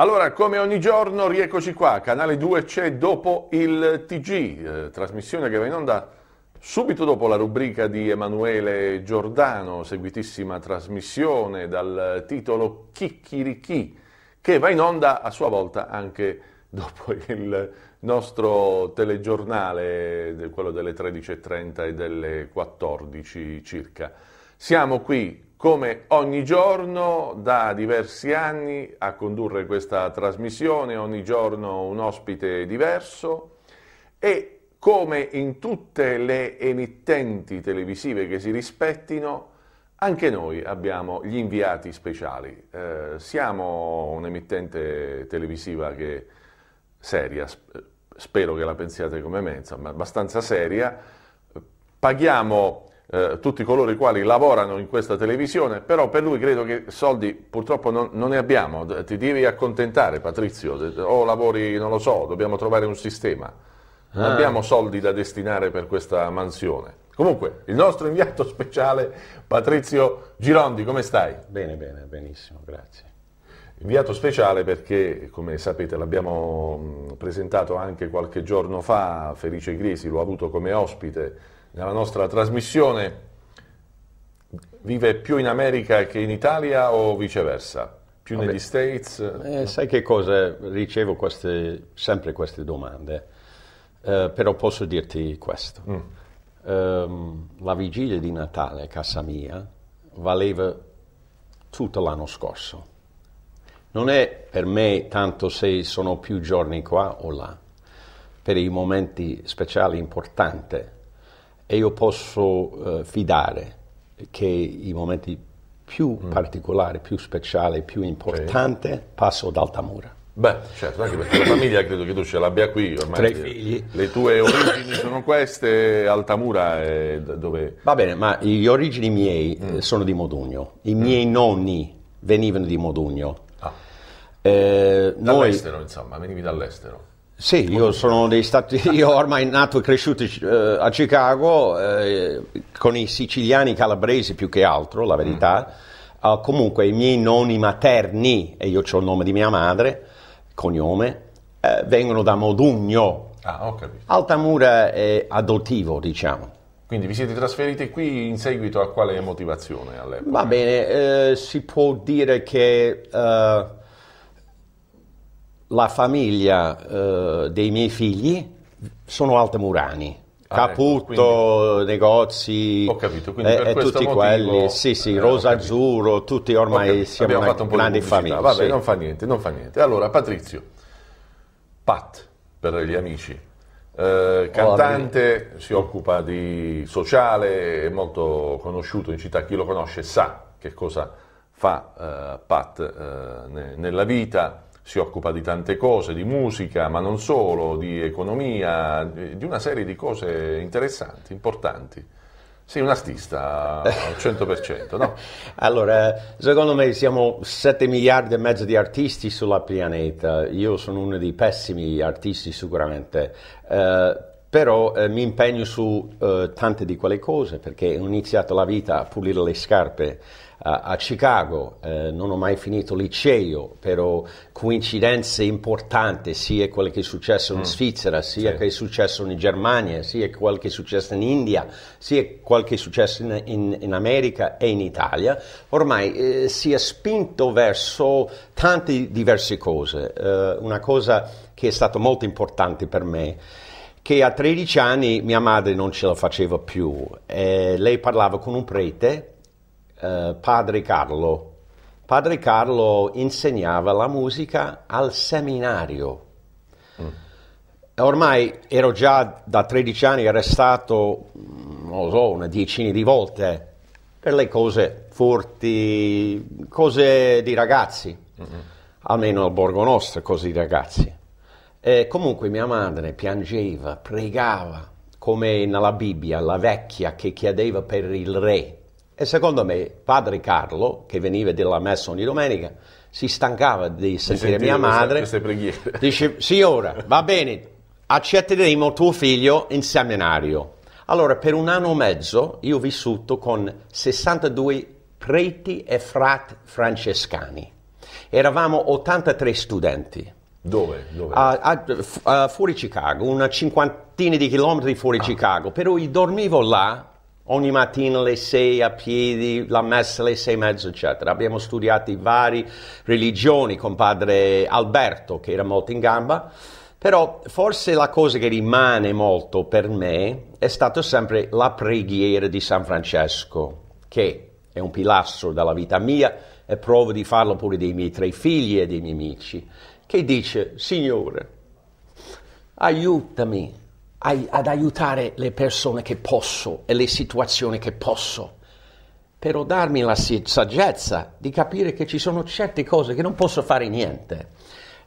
Allora, come ogni giorno, rieccoci qua, canale 2 c'è dopo il TG, eh, trasmissione che va in onda subito dopo la rubrica di Emanuele Giordano, seguitissima trasmissione dal titolo Chicchirichi, che va in onda a sua volta anche dopo il nostro telegiornale, quello delle 13.30 e delle 14 circa. Siamo qui come ogni giorno da diversi anni a condurre questa trasmissione, ogni giorno un ospite diverso e come in tutte le emittenti televisive che si rispettino, anche noi abbiamo gli inviati speciali. Eh, siamo un'emittente televisiva che seria, spero che la pensiate come me, insomma, abbastanza seria. Paghiamo eh, tutti coloro i quali lavorano in questa televisione, però per lui credo che soldi purtroppo non, non ne abbiamo, ti devi accontentare Patrizio, o lavori, non lo so, dobbiamo trovare un sistema. Non ah. abbiamo soldi da destinare per questa mansione. Comunque, il nostro inviato speciale Patrizio Girondi, come stai? Bene, bene, benissimo, grazie. Inviato speciale perché, come sapete, l'abbiamo presentato anche qualche giorno fa, Felice Grisi lo ha avuto come ospite nella nostra trasmissione, vive più in America che in Italia o viceversa? Più Vabbè, negli States? Eh, sai che cosa? Ricevo queste, sempre queste domande, eh, però posso dirti questo. Mm. Um, la vigilia di Natale a casa mia valeva tutto l'anno scorso. Non è per me tanto se sono più giorni qua o là, per i momenti speciali importanti e io posso eh, fidare che i momenti più mm. particolari, più speciali, più importanti okay. passo ad Altamura. Beh, certo, anche perché la famiglia credo che tu ce l'abbia qui. Ormai Tre figli. Le tue origini sono queste, Altamura è dove... Va bene, ma le origini miei mm. Eh, sono di Modugno. I miei mm. nonni venivano di Modugno. Ah. Eh, dall'estero, noi... insomma, venivi dall'estero. Sì, io sono dei stati, io ormai nato e cresciuto eh, a Chicago, eh, con i siciliani calabresi più che altro, la verità. Mm. Uh, comunque i miei nonni materni, e io ho il nome di mia madre, cognome, eh, vengono da Modugno. Ah, ho capito. Altamura è adottivo, diciamo. Quindi vi siete trasferiti qui in seguito a quale motivazione all'epoca? Va bene, eh, si può dire che eh, la famiglia eh, dei miei figli sono altamurani. Ah, Caputo, ecco, negozi, ho capito, quindi eh, tutti motivo, quelli, sì sì, eh, Rosa Azzurro, tutti ormai siamo una fatto un grande famiglia. Vabbè, sì. non fa niente, non fa niente. Allora, Patrizio, Pat, per gli amici, eh, cantante, si occupa di sociale, è molto conosciuto in città, chi lo conosce sa che cosa fa eh, Pat eh, nella vita si occupa di tante cose, di musica, ma non solo, di economia, di una serie di cose interessanti, importanti. Sì, un artista al 100%, no? allora, secondo me siamo 7 miliardi e mezzo di artisti sulla pianeta, io sono uno dei pessimi artisti sicuramente, eh, però eh, mi impegno su eh, tante di quelle cose perché ho iniziato la vita a pulire le scarpe a, Chicago, eh, non ho mai finito liceo, però coincidenze importanti, sia quelle che è successo in mm. Svizzera, sia sì. che è successo in Germania, sia quel che è successo in India, sia quel che è successo in, in, in America e in Italia, ormai eh, si è spinto verso tante diverse cose. Eh, una cosa che è stata molto importante per me che a 13 anni mia madre non ce la faceva più. E lei parlava con un prete, eh, padre Carlo. Padre Carlo insegnava la musica al seminario. Mm. Ormai ero già da 13 anni arrestato, mm, non so, una decina di volte per le cose furti, cose di ragazzi, mm -hmm. almeno al borgo nostro, cose di ragazzi. Eh, comunque mia madre piangeva, pregava, come nella Bibbia, la vecchia che chiedeva per il re. E secondo me padre Carlo, che veniva dalla messa ogni domenica, si stancava di sentire mia madre. Queste preghiere. Dice, signora, va bene, accetteremo tuo figlio in seminario. Allora, per un anno e mezzo io ho vissuto con 62 preti e frati francescani. Eravamo 83 studenti. Dove? Dove? A, a, fuori Chicago, una cinquantina di chilometri fuori ah. Chicago, però io dormivo là ogni mattina alle 6 a piedi, la messa alle 6 e mezzo, eccetera. Abbiamo studiato varie religioni con padre Alberto, che era molto in gamba, però forse la cosa che rimane molto per me è stata sempre la preghiera di San Francesco, che è un pilastro della vita mia e provo di farlo pure dei miei tre figli e dei miei amici che dice, Signore, aiutami ad aiutare le persone che posso e le situazioni che posso, però darmi la saggezza di capire che ci sono certe cose che non posso fare niente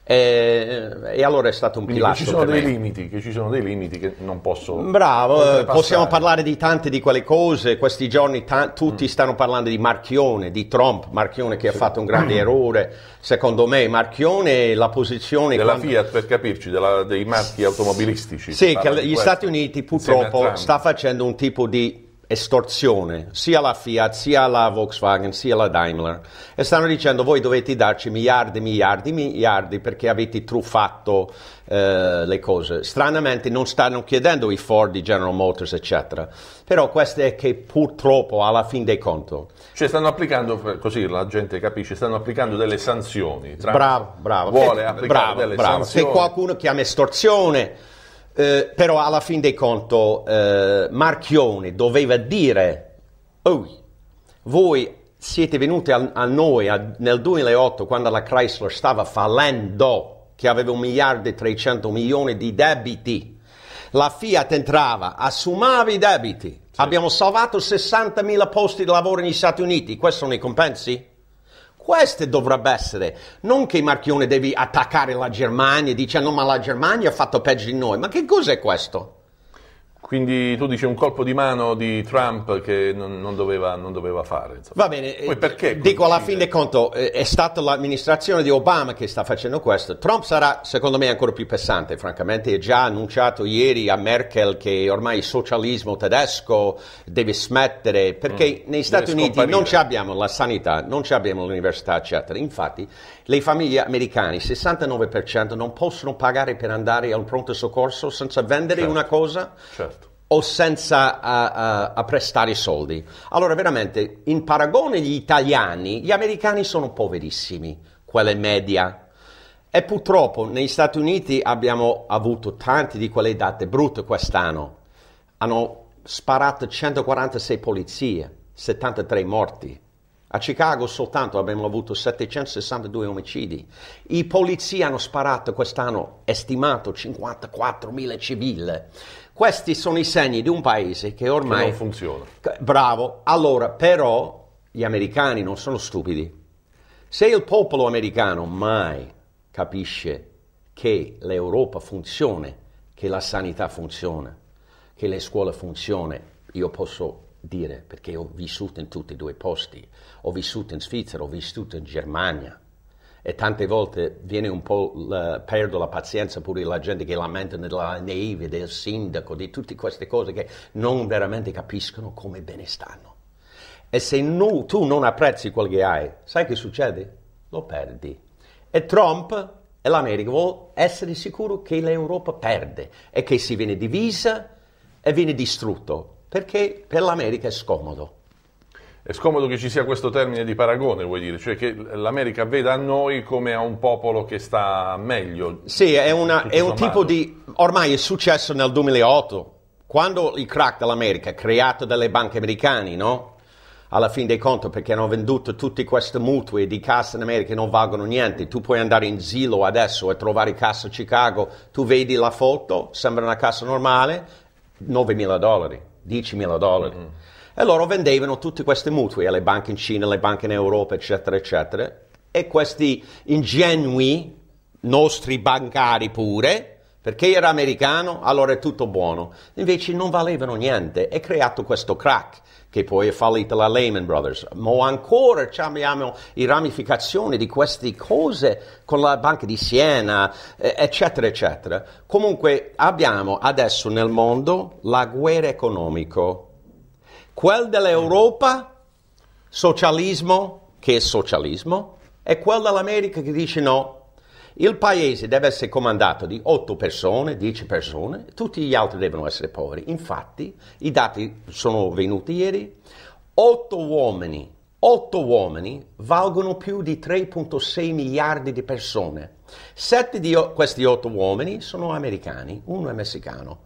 e, e, allora è stato un Quindi pilastro. Ci sono, dei me. limiti, che ci sono dei limiti che non posso. Bravo, eh, possiamo parlare di tante di quelle cose. Questi giorni t- tutti mm. stanno parlando di Marchione, di Trump. Marchione che sì. ha fatto un grande mm. errore, secondo me. Marchione, la posizione. Della quando... Fiat, per capirci, della, dei marchi automobilistici. Sì, che gli questo. Stati Uniti purtroppo sta facendo un tipo di estorsione sia la Fiat, sia la Volkswagen, sia la Daimler e stanno dicendo voi dovete darci miliardi, miliardi, miliardi perché avete truffato eh, le cose. Stranamente non stanno chiedendo i Ford di General Motors, eccetera, però questo è che purtroppo alla fin dei conti. Cioè stanno applicando, così la gente capisce, stanno applicando delle sanzioni. Bravo, bravo. Vuole applicare bravo, delle bravo. sanzioni. Se qualcuno chiama estorsione eh, però alla fin dei conti eh, Marchione doveva dire, oh, voi siete venuti a, a noi a, nel 2008 quando la Chrysler stava fallendo, che aveva un miliardo e 300 milioni di debiti. La Fiat entrava, assumava i debiti. Sì. Abbiamo salvato 60 mila posti di lavoro negli Stati Uniti. Questo sono i compensi? Questo dovrebbe essere, non che Marchione devi attaccare la Germania dicendo ah, ma la Germania ha fatto peggio di noi, ma che cos'è questo? Quindi tu dici un colpo di mano di Trump che non, non, doveva, non doveva, fare. Insomma. Va bene, Poi perché eh, dico alla fine conto, eh, è stata l'amministrazione di Obama che sta facendo questo. Trump sarà secondo me ancora più pesante, francamente, È già annunciato ieri a Merkel che ormai il socialismo tedesco deve smettere, perché mm, negli Stati Uniti scomparire. non abbiamo la sanità, non abbiamo l'università, eccetera. Infatti le famiglie americane, il 69% non possono pagare per andare al pronto soccorso senza vendere certo. una cosa. Certo o senza uh, uh, prestare soldi. Allora veramente, in paragone agli italiani, gli americani sono poverissimi, quelle media, e purtroppo negli Stati Uniti abbiamo avuto tante di quelle date brutte quest'anno. Hanno sparato 146 polizie, 73 morti. A Chicago soltanto abbiamo avuto 762 omicidi. I polizi hanno sparato quest'anno, stimato 54.000 civili. Questi sono i segni di un paese che ormai... Che non funziona. Bravo. Allora, però, gli americani non sono stupidi. Se il popolo americano mai capisce che l'Europa funziona, che la sanità funziona, che le scuole funzionano, io posso dire, perché ho vissuto in tutti e due i posti, ho vissuto in Svizzera, ho vissuto in Germania, e tante volte viene un po', la, perdo la pazienza pure la gente che lamenta della neve, del sindaco, di tutte queste cose che non veramente capiscono come bene stanno. E se no, tu non apprezzi quel che hai, sai che succede? Lo perdi. E Trump e l'America vuole essere sicuro che l'Europa perde e che si viene divisa e viene distrutto, perché per l'America è scomodo. È scomodo che ci sia questo termine di paragone, vuoi dire, cioè che l'America veda a noi come a un popolo che sta meglio. Sì, è, una, è un tipo di... ormai è successo nel 2008, quando il crack dell'America, creato dalle banche americane, no? Alla fine dei conti, perché hanno venduto tutti questi mutui di cassa in America che non valgono niente, tu puoi andare in Zillow adesso e trovare cassa a Chicago, tu vedi la foto, sembra una cassa normale, 9 mila dollari, 10 mila dollari. Mm-hmm. E loro vendevano tutti questi mutui alle banche in Cina, alle banche in Europa, eccetera, eccetera. E questi ingenui nostri bancari pure, perché era americano, allora è tutto buono. Invece non valevano niente. È creato questo crack che poi è fallita la Lehman Brothers. Ma ancora abbiamo le ramificazioni di queste cose con la Banca di Siena, eh, eccetera, eccetera. Comunque abbiamo adesso nel mondo la guerra economica Quel dell'Europa, socialismo, che è socialismo, e quel dell'America che dice no, il paese deve essere comandato di 8 persone, 10 persone, tutti gli altri devono essere poveri. Infatti, i dati sono venuti ieri, 8 uomini, 8 uomini valgono più di 3.6 miliardi di persone. 7 di questi 8 uomini sono americani, uno è messicano.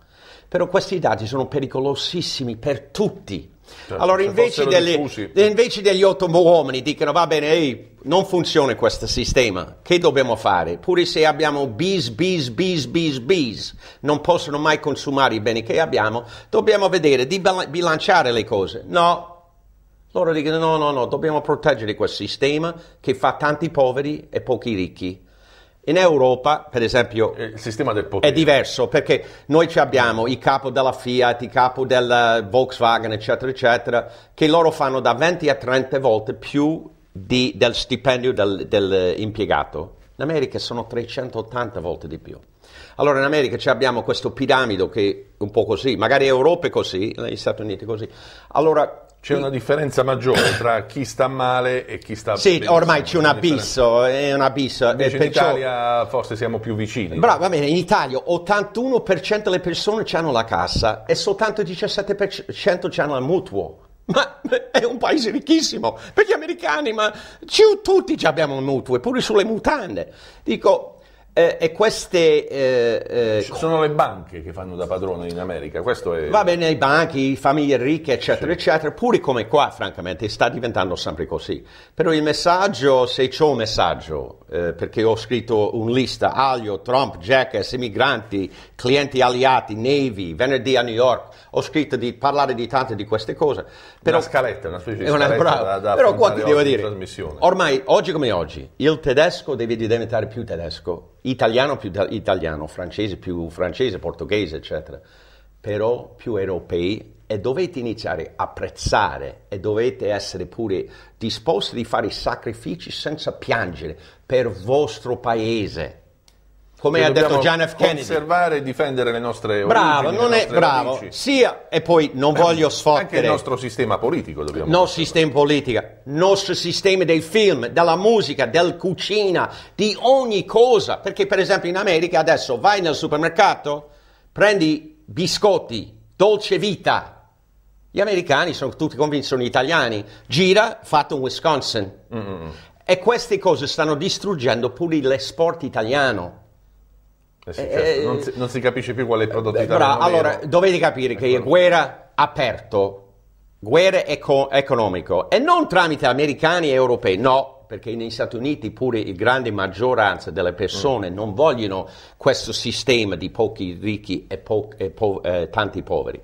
Però questi dati sono pericolosissimi per tutti Certo, allora invece, delle, eh, invece, degli otto uomini dicono va bene, ehi, non funziona questo sistema, che dobbiamo fare? Pure se abbiamo bis, bis, bis, bis, bis, non possono mai consumare i beni che abbiamo, dobbiamo vedere di bilanciare le cose. No, loro dicono no, no, no, dobbiamo proteggere questo sistema che fa tanti poveri e pochi ricchi. In Europa, per esempio, eh, il sistema del potere è diverso perché noi abbiamo i capo della Fiat, i capo della eh, Volkswagen, eccetera, eccetera, che loro fanno da 20 a 30 volte più di, del stipendio dell'impiegato. Eh, in America sono 380 volte di più. Allora in America abbiamo questo piramido che è un po' così, magari Europa è così, gli Stati Uniti è così. Allora c'è una differenza maggiore tra chi sta male e chi sta sì, bene. Sì, ormai c'è un abisso, è un abisso. Eh, Invece eh, perciò... in Italia forse siamo più vicini. Bravo, va bene, in Italia 81% delle persone hanno la cassa e soltanto il 17% hanno il mutuo. Ma è un paese ricchissimo, per gli americani, ma tutti abbiamo un mutuo, eppure sulle mutande. Dico, eh, e queste eh, eh, sono le banche che fanno da padrone in America. Questo è... Va bene, i banchi, famiglie ricche, eccetera, sì. eccetera, pure come qua, francamente, sta diventando sempre così. Però il messaggio, se c'è un messaggio, eh, perché ho scritto un lista, Aglio, Trump, Jackass, immigranti, clienti aliati Navy, venerdì a New York, ho scritto di parlare di tante di queste cose. Però, una scaletta, una specie di una, scaletta bravo, da, da Però qua ti devo dire, ormai, oggi come oggi, il tedesco deve diventare più tedesco, italiano più italiano, francese più francese, portoghese, eccetera. Però più europei e dovete iniziare a apprezzare e dovete essere pure disposti a fare sacrifici senza piangere per vostro paese come ha detto John F. Kennedy. Conservare e difendere le nostre bravo, non è, bravo. Amici. Sia, e poi non eh, voglio sfottere. Anche il nostro sistema politico dobbiamo Il nostro sistema politico, il nostro sistema dei film, della musica, della cucina, di ogni cosa. Perché per esempio in America adesso vai nel supermercato, prendi biscotti, dolce vita, gli americani sono tutti convinti sono italiani. Gira, fatto in Wisconsin. Mm -mm. E queste cose stanno distruggendo pure l'esport italiano. Eh, certo. eh, eh non, si, non, si, capisce più quale prodotto italiano. Bra- allora, dovete capire che è ecco. guerra aperto, guerra eco- economico, e non tramite americani e europei, no, perché negli Stati Uniti pure la grande maggioranza delle persone mm. non vogliono questo sistema di pochi ricchi e, po- e po- eh, tanti poveri.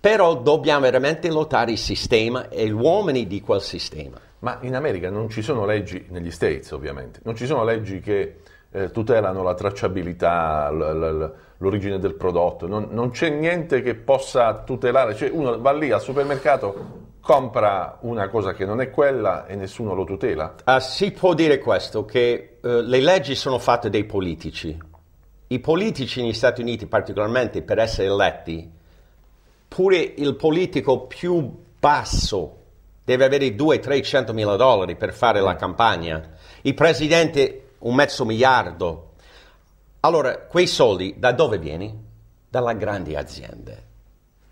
Però dobbiamo veramente lottare il sistema e gli uomini di quel sistema. Ma in America non ci sono leggi, negli States ovviamente, non ci sono leggi che eh, tutelano la tracciabilità, l'origine del prodotto, non, non c'è niente che possa tutelare, cioè uno va lì al supermercato, compra una cosa che non è quella e nessuno lo tutela? Ah, si può dire questo, che eh, le leggi sono fatte dai politici. I politici negli Stati Uniti, particolarmente per essere eletti, pure il politico più basso deve avere 200-300 mila dollari per fare la mm. campagna. Il presidente un mezzo miliardo. Allora, quei soldi da dove vieni? Dalla grandi aziende.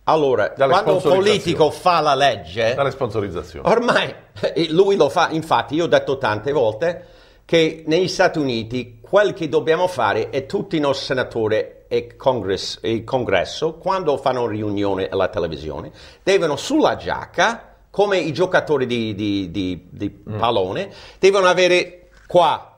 Allora, quando un politico fa la legge... Dalle sponsorizzazioni. Ormai eh, lui lo fa, infatti io ho detto tante volte che negli Stati Uniti quel che dobbiamo fare è tutti i nostri senatori e, congress, il congresso, quando fanno riunione alla televisione, devono sulla giacca, come i giocatori di, di, di, di mm. pallone, mm. devono avere qua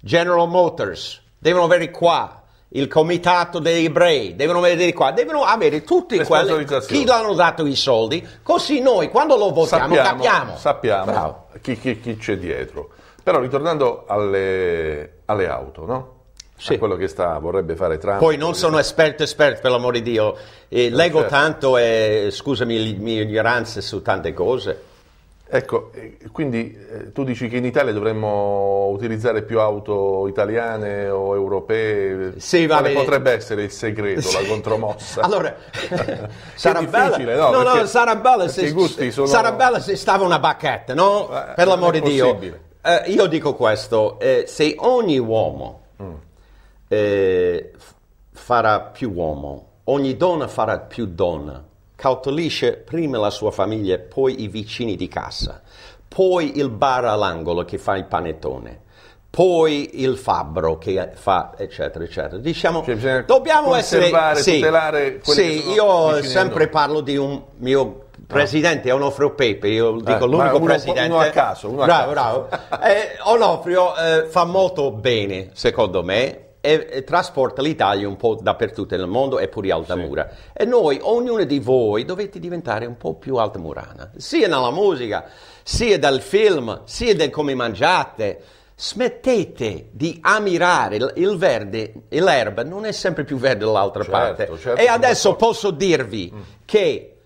General Motors, devono avere qua il comitato dei ebrei, devono vedere qua, devono avere tutti quelli chi l'hanno dato i soldi, così noi quando lo votiamo sappiamo, capiamo. Sappiamo chi, chi, chi, c'è dietro. Però ritornando alle, alle auto, no? Sì. quello che sta, vorrebbe fare Trump. Poi non sono esperto, esperto, per l'amore di Dio. Eh, eh, leggo certo. tanto e, scusami l'ignoranza su tante cose. Ecco, eh, quindi eh, tu dici che in Italia dovremmo utilizzare più auto italiane o europee? Sì, va Quale bene. potrebbe essere il segreto, sì. la contromossa? Allora, sarà difficile, bella, no? no, no sarà bella se, sono... sarà bella se stava una bacchetta, no? Eh, per l'amore di Dio. Eh, io dico questo, eh, se ogni uomo mm. Eh, farà più uomo, ogni donna farà più donna, cautelisce prima la sua famiglia, poi i vicini di casa, poi il bar all'angolo che fa il panettone, poi il fabbro che fa eccetera eccetera. Diciamo, cioè, dobbiamo essere... Sì, tutelare sì io sempre parlo di un mio presidente Onofrio Pepe, io dico eh, l'unico presidente. Uno a caso, uno a bravo, caso. bravo. Eh, Onofrio eh, fa molto bene, secondo me, e, e trasporta l'Italia un po' dappertutto nel mondo e pure Altamura. Sì. E noi, ognuno di voi, dovete diventare un po' più altamurana, sia nella musica, sia dal film, sia da come mangiate. Smettete di ammirare il verde, l'erba non è sempre più verde dall'altra certo, parte. Certo, e adesso posso dirvi mm. che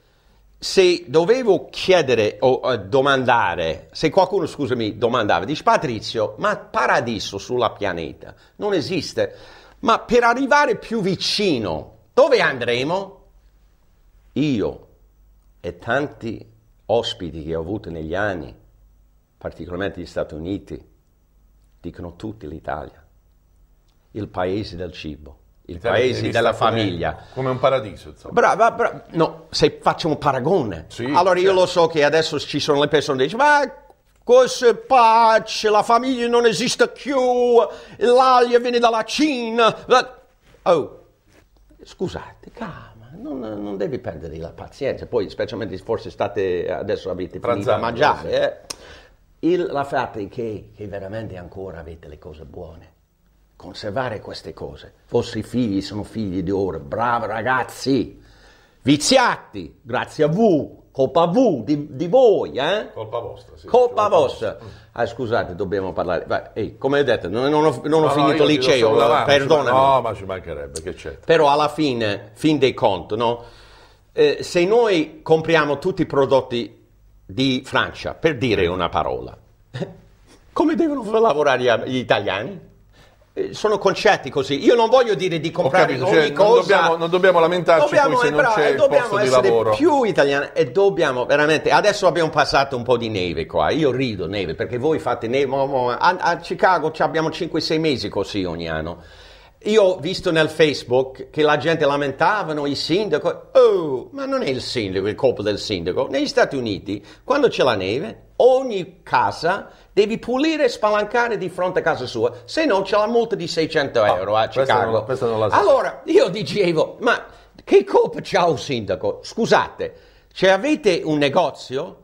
se dovevo chiedere o eh, domandare, se qualcuno, scusami, domandava, dice Patrizio, ma paradiso sulla pianeta non esiste, ma per arrivare più vicino, dove andremo? Io e tanti ospiti che ho avuto negli anni, particolarmente gli Stati Uniti, dicono tutti l'Italia, il paese del cibo il paese della famiglia. Come un paradiso, insomma. Brava, brava. No, se facciamo un paragone. Sì, allora certo. io lo so che adesso ci sono le persone che dicono, ma cosa pace, la famiglia non esiste più, l'aglio viene dalla Cina. Oh, scusate, calma. Non, non, devi perdere la pazienza, poi specialmente forse state adesso avete finito a mangiare. Eh. Il, la fate che, che veramente ancora avete le cose buone conservare queste cose. I vostri figli sono figli di ora, bravi ragazzi, viziati, grazie a voi, colpa V di, di, voi, eh? Colpa vostra, sì. Colpa, colpa vostra. vostra. Ah, scusate, dobbiamo parlare. Vai, hey, come ho detto, non, non ho, non ho no, finito il liceo, lavando, perdonami. No, ma ci mancherebbe, che c'è? Però alla fine, fin dei conti, no? Eh, se noi compriamo tutti i prodotti di Francia, per dire una parola, come devono lavorare gli italiani? Eh, sono concetti così. Io non voglio dire di comprare capito, ogni cioè, cosa. Non dobbiamo, non dobbiamo lamentarci dobbiamo, poi se non c'è dobbiamo il posto più italiani e dobbiamo veramente. Adesso abbiamo passato un po' di neve qua. Io rido neve perché voi fate neve. A, a Chicago abbiamo 5-6 mesi così ogni anno. Io ho visto nel Facebook che la gente lamentavano il sindaco. Oh, ma non è il sindaco, il colpo del sindaco. Negli Stati Uniti, quando c'è la neve, ogni casa devi pulire e spalancare di fronte a casa sua, se no c'è la multa di 600 ah, euro ah, eh, a Chicago. Questo non, questo non allora io dicevo, ma che colpa c'ha un sindaco? Scusate, se avete un negozio,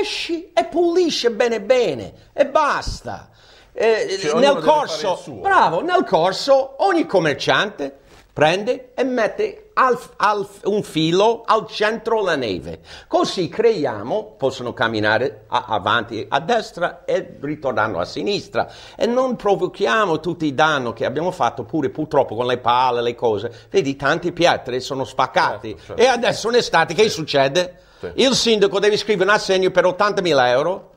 esci e pulisce bene bene e basta. Eh, cioè, nel corso, bravo, nel corso ogni commerciante prende e mette al, al, un filo al centro la neve. Così creiamo, possono camminare a, avanti a destra e ritornando a sinistra e non provochiamo tutti i danni che abbiamo fatto pure purtroppo con le palle, le cose. Vedi, tante pietre sono spaccate certo, certo. e adesso in estate che succede? Sì. Il sindaco deve scrivere un assegno per 80.000 euro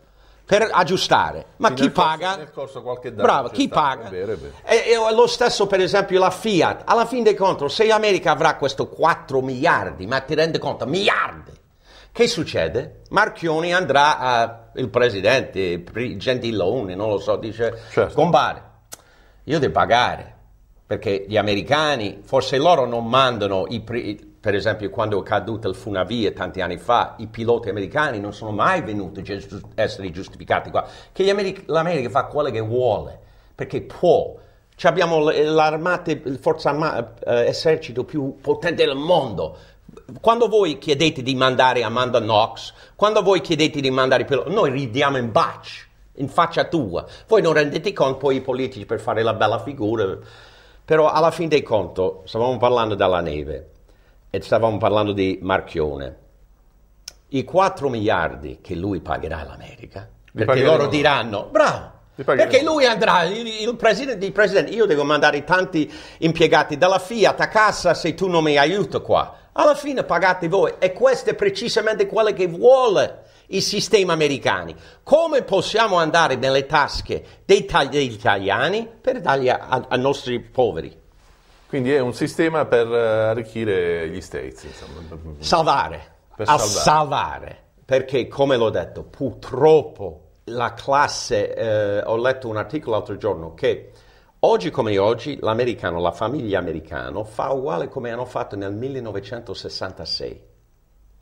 per aggiustare. Ma sì, chi nel paga? Corso, nel corso qualche danno Bravo, chi stato. paga? È vero, è vero. E, e lo stesso per esempio la Fiat. Alla fine dei conti, se l'America avrà questo 4 miliardi, ma ti rendi conto, miliardi, che succede? Marchioni andrà al presidente Gentiloni, non lo so, dice certo. compare, io devo pagare perché gli americani, forse loro non mandano i, per esempio quando è caduta il Funavia tanti anni fa, i piloti americani non sono mai venuti a essere giustificati qua, che Ameri- l'America fa quello che vuole, perché può. Ci abbiamo l'armata, il forza armata, eh, esercito più potente del mondo. Quando voi chiedete di mandare Amanda Knox, quando voi chiedete di mandare piloti, noi ridiamo in bacio, in faccia tua. Voi non rendete conto poi i politici per fare la bella figura, però alla fine dei conti, stavamo parlando della neve, e stavamo parlando di Marchione, i 4 miliardi che lui pagherà all'America, perché pagheremo. loro diranno, bravo, perché lui andrà, il, il, presidente, il, presidente, io devo mandare tanti impiegati dalla Fiat a casa se tu non mi aiuti qua. Alla fine pagate voi e questo è precisamente quello che vuole il sistema americano. Come possiamo andare nelle tasche dei, tagli, degli italiani per dargli ai nostri poveri? Quindi è un sistema per eh, arricchire gli States. Insomma. Salvare, per a salvare. salvare, perché come l'ho detto, purtroppo la classe, eh, ho letto un articolo l'altro giorno che Oggi come oggi l'americano, la famiglia americana fa uguale come hanno fatto nel 1966.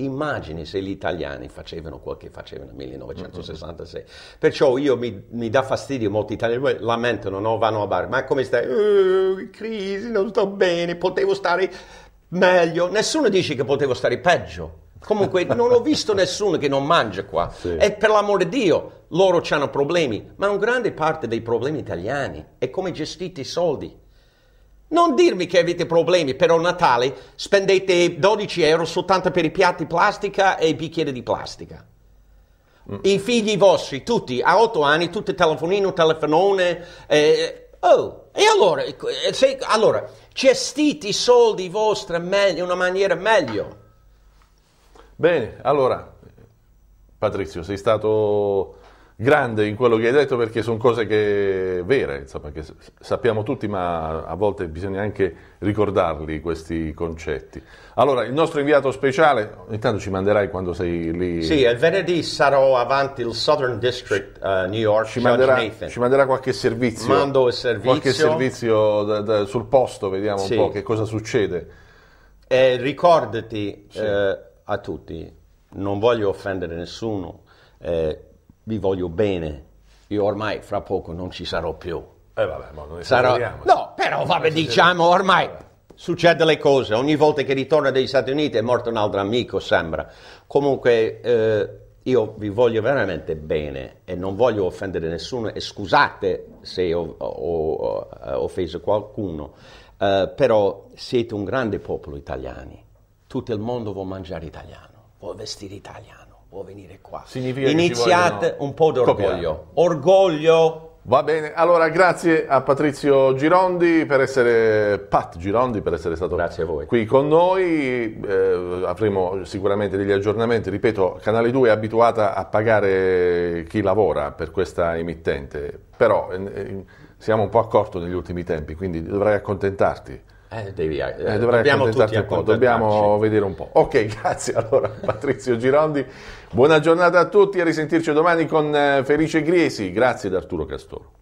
Immagini se gli italiani facevano quel che facevano nel 1966. Mm-hmm. Perciò io mi, mi, dà fastidio, molti italiani lamentano, no? vanno a bar, ma come stai? Uh, crisi, non sto bene, potevo stare meglio. Nessuno dice che potevo stare peggio. Comunque non ho visto nessuno che non mangia qua. Sì. E per l'amor di Dio, loro hanno problemi, ma una grande parte dei problemi italiani è come gestiti i soldi. Non dirmi che avete problemi, però Natale spendete 12 euro soltanto per i piatti plastica e i bicchieri di plastica. Mm. I figli vostri, tutti, a 8 anni, tutti telefonino, telefonone. Eh, oh, e allora, ecco, eh, se, allora, gestite i soldi vostri in una maniera meglio. Bene, allora, Patrizio, sei stato grande in quello che hai detto perché sono cose che, vere, insomma, che sappiamo tutti, ma a volte bisogna anche ricordarli questi concetti. Allora, il nostro inviato speciale, intanto ci manderai quando sei lì. Sì, il venerdì sarò avanti il Southern District uh, New York. Ci manderà, ci manderà, qualche servizio. Mando il servizio. Qualche servizio da, da, sul posto, vediamo sì. un po' che cosa succede. E ricordati sì. eh, a tutti, non voglio offendere nessuno. Eh, vi voglio bene, io ormai fra poco non ci sarò più. Eh vabbè, ma non sarò... No, però vabbè, diciamo ormai vabbè. succede le cose, ogni volta che ritorno dagli Stati Uniti è morto un altro amico, sembra. Comunque eh, io vi voglio veramente bene e non voglio offendere nessuno e scusate se ho, ho, ho, ho offeso qualcuno, eh, però siete un grande popolo italiani, tutto il mondo vuole mangiare italiano, vuole vestire italiano può venire qua. Significa Iniziate un po' d'orgoglio. Orgoglio. Va bene, allora grazie a Patrizio Girondi per essere, Pat Girondi per essere stato qui con noi, eh, avremo sicuramente degli aggiornamenti, ripeto Canale 2 è abituata a pagare chi lavora per questa emittente, però eh, eh siamo un po' a negli ultimi tempi, quindi dovrai accontentarti. Eh, devi, eh, eh, dobbiamo accontentarti un po', dobbiamo vedere un po'. Ok, grazie allora Patrizio Girondi. Buona giornata a tutti, a risentirci domani con eh, Felice Griesi. Grazie ad Arturo Castoro.